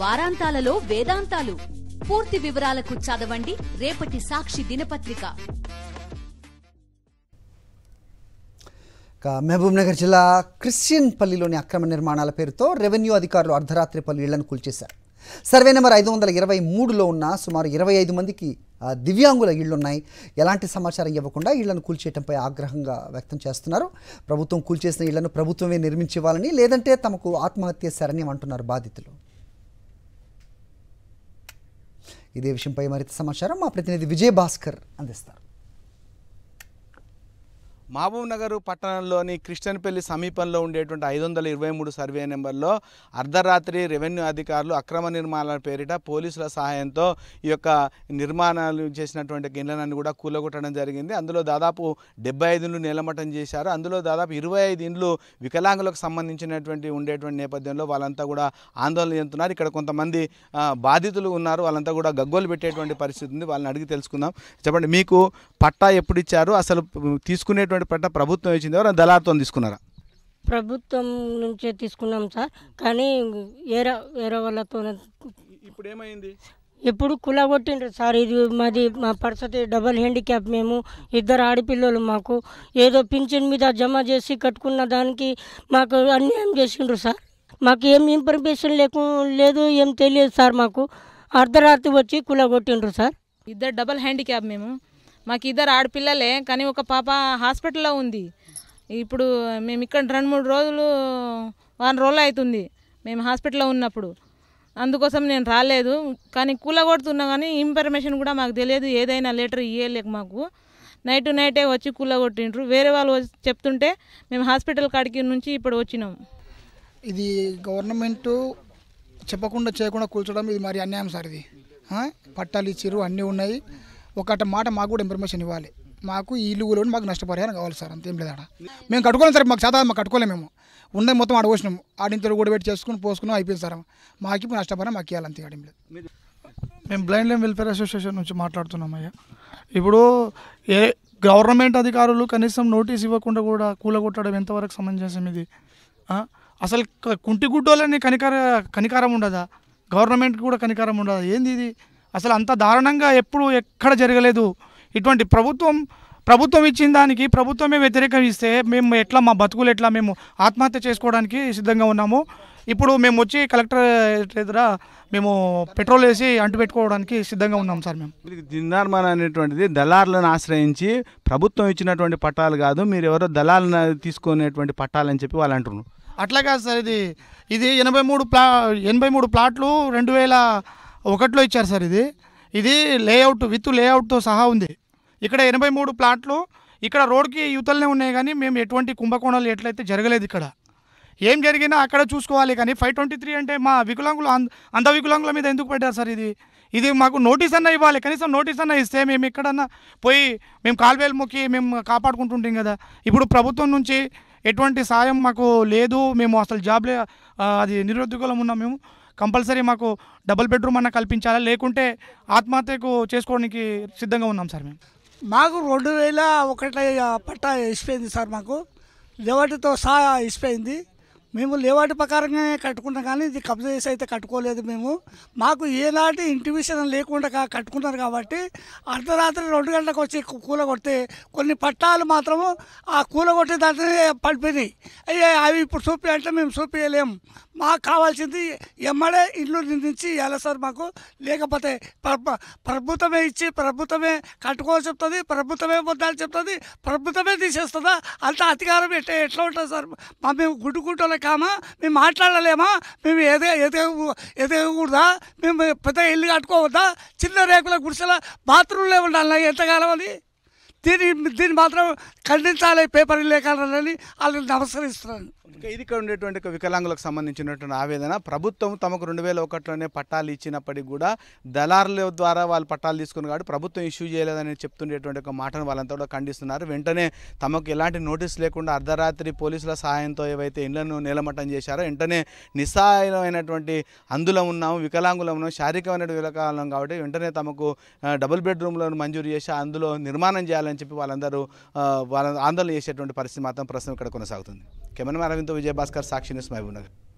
వారాంతాలలో వేదాంతాలు పూర్తి వివరాలకు చదవండి రేపటి సాక్షి దినపత్రిక నగర్ జిల్లా క్రిస్టియన్ పల్లిలోని అక్రమ నిర్మాణాల పేరుతో రెవెన్యూ అధికారులు అర్ధరాత్రి పలు ఇళ్లను కూల్చేశారు సర్వే నెంబర్ ఐదు వందల ఇరవై మూడులో ఉన్న సుమారు ఇరవై ఐదు మందికి దివ్యాంగుల ఇళ్లున్నాయి ఎలాంటి సమాచారం ఇవ్వకుండా ఇళ్లను కూల్చేయటంపై ఆగ్రహంగా వ్యక్తం చేస్తున్నారు ప్రభుత్వం కూల్చేసిన ఇళ్లను ప్రభుత్వమే నిర్మించేవాలని లేదంటే తమకు ఆత్మహత్య శరణ్యం అంటున్నారు బాధితులు ఇదే విషయంపై మరింత సమాచారం మా ప్రతినిధి విజయ్ భాస్కర్ అందిస్తారు మహబూబ్ నగర్ పట్టణంలోని క్రిస్టియన్పల్లి సమీపంలో ఉండేటువంటి ఐదు వందల ఇరవై మూడు సర్వే నెంబర్లో అర్ధరాత్రి రెవెన్యూ అధికారులు అక్రమ నిర్మాణాల పేరిట పోలీసుల సహాయంతో ఈ యొక్క నిర్మాణాలు చేసినటువంటి ఇండ్లనన్ని కూడా కూలగొట్టడం జరిగింది అందులో దాదాపు డెబ్బై ఐదు ఇండ్లు నిలమటం చేశారు అందులో దాదాపు ఇరవై ఐదు ఇండ్లు వికలాంగులకు సంబంధించినటువంటి ఉండేటువంటి నేపథ్యంలో వాళ్ళంతా కూడా ఆందోళన చెందుతున్నారు ఇక్కడ కొంతమంది బాధితులు ఉన్నారు వాళ్ళంతా కూడా గగ్గోలు పెట్టేటువంటి పరిస్థితి ఉంది వాళ్ళని అడిగి తెలుసుకుందాం చెప్పండి మీకు పట్టా ఎప్పుడు ఇచ్చారు అసలు తీసుకునేటువంటి ఇన్వెస్ట్మెంట్ పట్ల ప్రభుత్వం ఇచ్చింది ఎవరైనా దళారుతో తీసుకున్నారా ప్రభుత్వం నుంచే తీసుకున్నాం సార్ కానీ ఏరా ఏరా వాళ్ళతో ఇప్పుడు ఏమైంది ఇప్పుడు కొట్టిండ్రు సార్ ఇది మాది మా పరిస్థితి డబల్ హ్యాండిక్యాప్ మేము ఇద్దరు ఆడపిల్లలు మాకు ఏదో పింఛన్ మీద జమ చేసి కట్టుకున్న దానికి మాకు అన్యాయం చేసిండ్రు సార్ మాకు ఏం ఇన్ఫర్మేషన్ లేకు లేదు ఏం తెలియదు సార్ మాకు అర్ధరాత్రి వచ్చి కుల కొట్టిండ్రు సార్ ఇద్దరు డబల్ హ్యాండిక్యాప్ మేము మాకు ఇద్దరు ఆడపిల్లలే కానీ ఒక పాప హాస్పిటల్లో ఉంది ఇప్పుడు మేము ఇక్కడ రెండు మూడు రోజులు వారం రోజులు అవుతుంది మేము హాస్పిటల్లో ఉన్నప్పుడు అందుకోసం నేను రాలేదు కానీ కొడుతున్నా కానీ ఇన్ఫర్మేషన్ కూడా మాకు తెలియదు ఏదైనా లెటర్ ఇవ్వలేక మాకు నైట్ నైటే వచ్చి కొట్టిండ్రు వేరే వాళ్ళు చెప్తుంటే మేము హాస్పిటల్ కాడికి నుంచి ఇప్పుడు వచ్చినాం ఇది గవర్నమెంట్ చెప్పకుండా చేయకుండా కూల్చడం ఇది మరి అన్యాయం సార్ ఇది పట్టాలు ఇచ్చిరు అన్నీ ఉన్నాయి ఒకట మాట మాకు కూడా ఇన్ఫర్మేషన్ ఇవ్వాలి మాకు ఈ ఇల్లు మాకు నష్టపరిహారం కావాలి సార్ అంతేం లేదా మేము కట్టుకోలేము సార్ మాకు చేత మాకు కట్టుకోలేము మేము ఉన్నది మొత్తం ఆడ పోసినాం ఆడింతలు కూడా పెట్టి చేసుకుని పోసుకున్నాం అయిపోయింది సార్ ఇప్పుడు నష్టపరిహారం మాకు ఇవ్వాలి అంతే ఆడేం లేదు మేము బ్లైండ్ లైన్ వెల్ఫేర్ అసోసియేషన్ నుంచి మాట్లాడుతున్నాం అయ్యా ఇప్పుడు ఏ గవర్నమెంట్ అధికారులు కనీసం నోటీస్ ఇవ్వకుండా కూడా కూలగొట్టడం ఎంతవరకు సమంజసం ఇది అసలు కుంటి గుడ్డోళ్ళని కనికార కనికారం ఉండదా గవర్నమెంట్ కూడా కనికారం ఉండదా ఏంది ఇది అసలు అంత దారుణంగా ఎప్పుడు ఎక్కడ జరగలేదు ఇటువంటి ప్రభుత్వం ప్రభుత్వం ఇచ్చిన దానికి ప్రభుత్వమే వ్యతిరేకం ఇస్తే మేము ఎట్లా మా బతుకులు ఎట్లా మేము ఆత్మహత్య చేసుకోవడానికి సిద్ధంగా ఉన్నాము ఇప్పుడు మేము వచ్చి కలెక్టర్ ఎదుర మేము పెట్రోల్ వేసి అంటుపెట్టుకోవడానికి సిద్ధంగా ఉన్నాం సార్ మేము నిర్మాణం అనేటువంటిది దళారులను ఆశ్రయించి ప్రభుత్వం ఇచ్చినటువంటి పట్టాలు కాదు మీరు ఎవరో దళాలను తీసుకునేటువంటి పట్టాలని చెప్పి వాళ్ళు అంటున్నారు అట్లా కాదు సార్ ఇది ఇది ఎనభై మూడు ప్లా ఎనభై మూడు ప్లాట్లు రెండు వేల ఒకటిలో ఇచ్చారు సార్ ఇది ఇది లేఅవుట్ విత్ లేఅవుట్తో సహా ఉంది ఇక్కడ ఎనభై మూడు ప్లాట్లు ఇక్కడ రోడ్కి యూతలనే ఉన్నాయి కానీ మేము ఎటువంటి కుంభకోణాలు ఎట్లయితే జరగలేదు ఇక్కడ ఏం జరిగినా అక్కడ చూసుకోవాలి కానీ ఫైవ్ ట్వంటీ త్రీ అంటే మా వికలాంగులు అంధ వికలాంగుల మీద ఎందుకు పెట్టారు సార్ ఇది ఇది మాకు నోటీస్ అన్న ఇవ్వాలి కనీసం నోటీస్ అన్న ఇస్తే మేము ఎక్కడన్నా పోయి మేము కాల్వేలు మొక్కి మేము కాపాడుకుంటుంటాం కదా ఇప్పుడు ప్రభుత్వం నుంచి ఎటువంటి సాయం మాకు లేదు మేము అసలు జాబ్లే అది నిరుద్యోగులం ఉన్నాం మేము కంపల్సరీ మాకు డబుల్ బెడ్రూమ్ అన్న కల్పించాలా లేకుంటే ఆత్మహత్యకు చేసుకోవడానికి సిద్ధంగా ఉన్నాం సార్ మేము మాకు రెండు వేల ఒకటి పట్టా ఇసిపోయింది సార్ మాకు ఎవరితో సహా ఇసిపోయింది మేము లేవాటి ప్రకారంగా కట్టుకున్నాం కానీ ఇది కబ్జా చేసి అయితే కట్టుకోలేదు మేము మాకు ఏనాటి ఇంటివిషన్ లేకుండా కట్టుకున్నారు కాబట్టి అర్ధరాత్రి రెండు గంటలకు వచ్చి కూల కొడితే కొన్ని పట్టాలు మాత్రము ఆ కూల కొట్టే దాంట్లోనే పడిపోయినాయి అయ్యే అవి ఇప్పుడు చూపి అంటే మేము చూపించలేము మాకు కావాల్సింది ఎమ్మడే ఇల్లు నిందించి ఎలా సార్ మాకు లేకపోతే ప్రభుత్వమే ఇచ్చి ప్రభుత్వమే కట్టుకో చెప్తుంది ప్రభుత్వమే పొందాలని చెప్తుంది ప్రభుత్వమే తీసేస్తుందా అంత అధికారం ఎట్లా ఎట్లా ఉంటుంది సార్ మా మేము గుడ్డుకుంటోళ్ళకి కామా మేము మాట్లాడలేమా మేము ఎదగ ఎదగ ఎదగకూడదా మేము పెద్ద ఇల్లు కట్టుకోవద్దా చిన్న రేకుల గుడిసెల బాత్రూంలో ఉండాలి ఎంతకాలం అది దీన్ని దీన్ని మాత్రం ఖండించాలి పేపర్ లేఖనాలని వాళ్ళని నమస్కరిస్తున్నాను ఇది ఇక్కడ ఉండేటువంటి వికలాంగులకు సంబంధించినటువంటి ఆవేదన ప్రభుత్వం తమకు రెండు వేల ఒకటిలోనే పట్టాలు ఇచ్చినప్పటికీ కూడా దళారుల ద్వారా వాళ్ళు పట్టాలు తీసుకుని కాబట్టి ప్రభుత్వం ఇష్యూ చేయలేదని చెప్తుండేటువంటి ఒక మాటను వాళ్ళంతా కూడా ఖండిస్తున్నారు వెంటనే తమకు ఎలాంటి నోటీస్ లేకుండా అర్ధరాత్రి పోలీసుల సహాయంతో ఏవైతే ఇళ్లను నేలమట్టం చేశారో వెంటనే నిస్సాయమైనటువంటి అందులం ఉన్నాము వికలాంగులం ఉన్నాము శారీరకమైన వికలాంగులం కాబట్టి వెంటనే తమకు డబుల్ బెడ్రూమ్లను మంజూరు చేసి అందులో నిర్మాణం చేయాలని చెప్పి వాళ్ళందరూ వాళ్ళ ఆందోళన చేసేటువంటి పరిస్థితి మాత్రం ప్రస్తుతం ఇక్కడ కొనసాగుతుంది కెమెరా अरविंद विजय भास्कर साक्षी न्यूज महबूबनगर